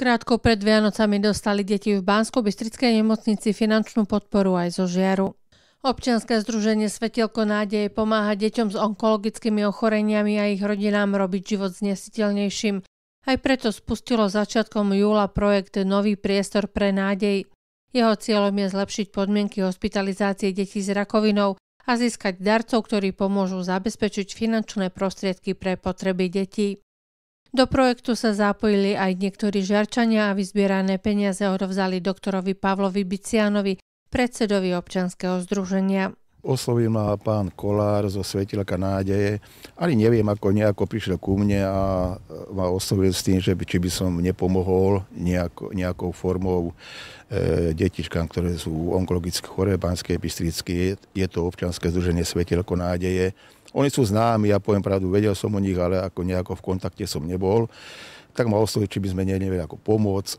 Krátko pred Vianocami dostali deti v Bansko-Bystrickej nemocnici finančnú podporu aj zo žiaru. Občianske združenie svetelko nádeje pomáha deťom s onkologickými ochoreniami a ich rodinám robiť život znesiteľnejším. Aj preto spustilo začiatkom júla projekt Nový priestor pre nádej. Jeho cieľom je zlepšiť podmienky hospitalizácie detí s rakovinou a získať darcov, ktorí pomôžu zabezpečiť finančné prostriedky pre potreby detí. Do projektu sa zapojili aj niektorí žiarčania a vyzbierané peniaze odovzali doktorovi Pavlovi Bicianovi, predsedovi občanského združenia. Oslovil ma pán Kolár zo Svetilka nádeje, ale neviem, ako nejako prišiel ku mne a ma oslovil s tým, že by, či by som nepomohol nejako, nejakou formou e, detičkám, ktoré sú onkologicky choré v Banskej je to občanské združenie Svetilko nádeje oni sú známi, ja poviem pravdu, vedel som o nich, ale ako nejako v kontakte som nebol. Tak ma oslovil, či by sme nie, nevedeli ako pomôcť. Eh,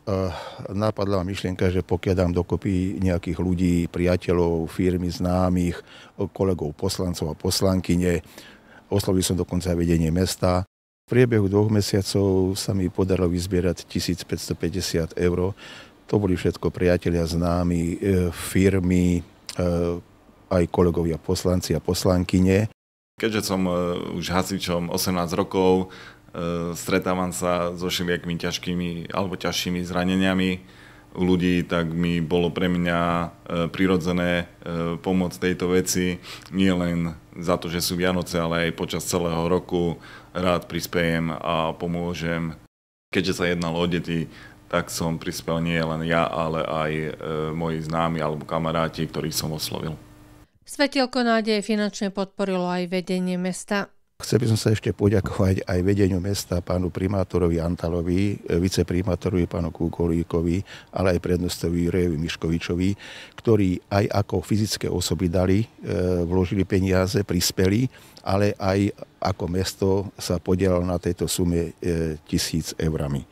napadla ma myšlienka, že pokiaľ dám dokopy nejakých ľudí, priateľov, firmy, známych, kolegov poslancov a poslankyne, oslovil som dokonca aj vedenie mesta, v priebehu dvoch mesiacov sa mi podarilo vyzbierať 1550 eur. To boli všetko priatelia, známi, eh, firmy, eh, aj kolegovia poslanci a poslankyne. Keďže som e, už hasičom 18 rokov, e, stretávam sa so všelijakými ťažkými alebo ťažšími zraneniami u ľudí, tak mi bolo pre mňa e, prirodzené pomôcť tejto veci. Nie len za to, že sú Vianoce, ale aj počas celého roku rád prispejem a pomôžem. Keďže sa jednalo o deti, tak som prispel nie len ja, ale aj moji známi alebo kamaráti, ktorých som oslovil. Svetelko nádeje finančne podporilo aj vedenie mesta. Chcel by som sa ešte poďakovať aj vedeniu mesta, pánu primátorovi Antalovi, viceprimátorovi pánu Kukolíkovi, ale aj prednostovi Jurejovi Miškovičovi, ktorí aj ako fyzické osoby dali, e, vložili peniaze, prispeli, ale aj ako mesto sa podielalo na tejto sume e, tisíc eurami.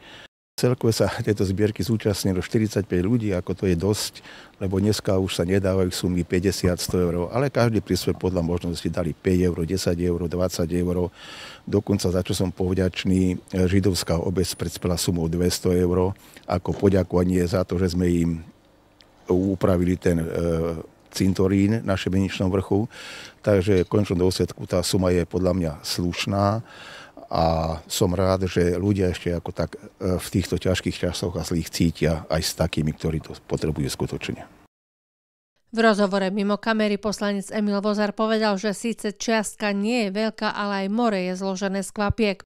Celkové sa tieto zbierky zúčastnilo 45 ľudí, ako to je dosť, lebo dneska už sa nedávajú sumy 50, 100 eur, ale každý príspevok podľa možnosti dali 5 eur, 10 eur, 20 eur. Dokonca, za čo som povďačný, židovská obec predspela sumou 200 eur ako poďakovanie za to, že sme im upravili ten e, cintorín na Šebeničnom vrchu. Takže v končnom dôsledku tá suma je podľa mňa slušná a som rád, že ľudia ešte ako tak e, v týchto ťažkých časoch a zlých cítia aj s takými, ktorí to potrebujú skutočne. V rozhovore mimo kamery poslanec Emil Vozar povedal, že síce čiastka nie je veľká, ale aj more je zložené z kvapiek.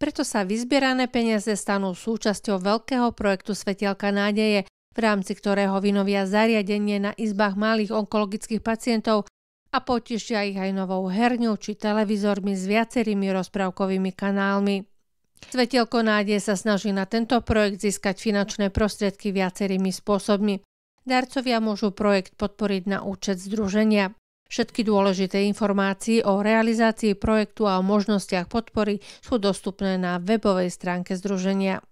Preto sa vyzbierané peniaze stanú súčasťou veľkého projektu Svetielka nádeje, v rámci ktorého vynovia zariadenie na izbách malých onkologických pacientov a potešia ich aj novou herňou či televízormi s viacerými rozprávkovými kanálmi. Svetelko nádeje sa snaží na tento projekt získať finančné prostriedky viacerými spôsobmi. Darcovia môžu projekt podporiť na účet združenia. Všetky dôležité informácie o realizácii projektu a o možnostiach podpory sú dostupné na webovej stránke združenia.